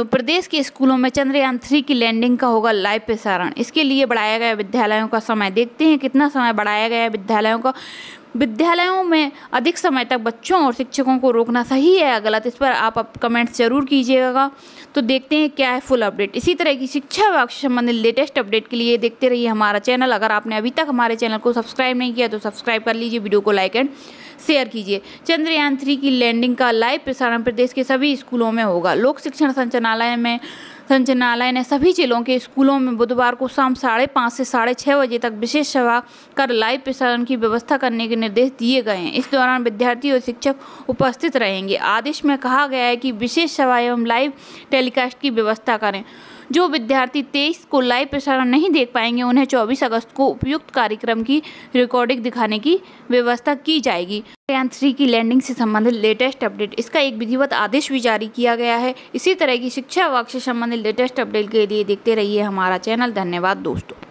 तो प्रदेश के स्कूलों में चंद्रयान थ्री की लैंडिंग का होगा लाइव प्रसारण इसके लिए बढ़ाया गया विद्यालयों का समय देखते हैं कितना समय बढ़ाया गया विद्यालयों का विद्यालयों में अधिक समय तक बच्चों और शिक्षकों को रोकना सही है या गलत इस पर आप, आप कमेंट्स जरूर कीजिएगा तो देखते हैं क्या है फुल अपडेट इसी तरह की शिक्षा विभाग से संबंधित लेटेस्ट अपडेट के लिए देखते रहिए हमारा चैनल अगर आपने अभी तक हमारे चैनल को सब्सक्राइब नहीं किया तो सब्सक्राइब कर लीजिए वीडियो को लाइक एंड शेयर कीजिए चंद्रयान थ्री की लैंडिंग का लाइव प्रसारण प्रदेश के सभी स्कूलों में होगा लोक शिक्षण संचालय में संचालय ने सभी जिलों के स्कूलों में बुधवार को शाम साढ़े पाँच से साढ़े छः बजे तक विशेष सभा कर लाइव प्रसारण की व्यवस्था करने के निर्देश दिए गए हैं इस दौरान विद्यार्थी और शिक्षक उपस्थित रहेंगे आदेश में कहा गया है कि विशेष सभा एवं लाइव टेलीकास्ट की व्यवस्था करें जो विद्यार्थी तेईस को लाइव प्रसारण नहीं देख पाएंगे उन्हें चौबीस अगस्त को उपयुक्त कार्यक्रम की रिकॉर्डिंग दिखाने की व्यवस्था की जाएगी चंद्रयान थ्री की लैंडिंग से संबंधित लेटेस्ट अपडेट इसका एक विधिवत आदेश भी जारी किया गया है इसी तरह की शिक्षा वर्ग से संबंधित लेटेस्ट अपडेट के लिए देखते रहिए हमारा चैनल धन्यवाद दोस्तों